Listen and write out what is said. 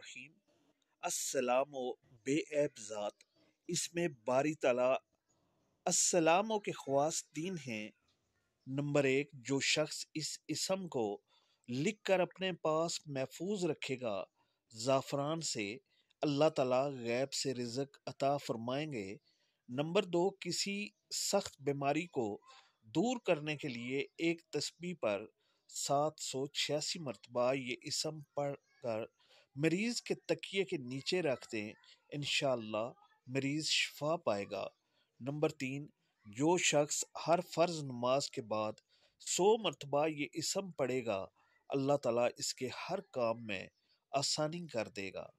रहीम अस्सलाम बेऐब ज़ात इसमें बारी तला असलामों के खवास तीन हैं नंबर एक जो शख्स इस इसम को लिख कर अपने पास महफूज रखेगा ज़ाफ़रान से अल्लाह तला गैब से रिजक अता फरमाएंगे नंबर दो किसी सख्त बीमारी को दूर करने के लिए एक तस्बी पर सात सौ छियासी मरतबा ये इसम पढ़ मरीज़ के तकिए के नीचे रख दें इन मरीज़ शफा पाएगा नंबर तीन जो शख्स हर फ़र्ज नमाज के बाद सौ मरतबा ये इसम पड़ेगा अल्लाह ताला इसके हर काम में आसानी कर देगा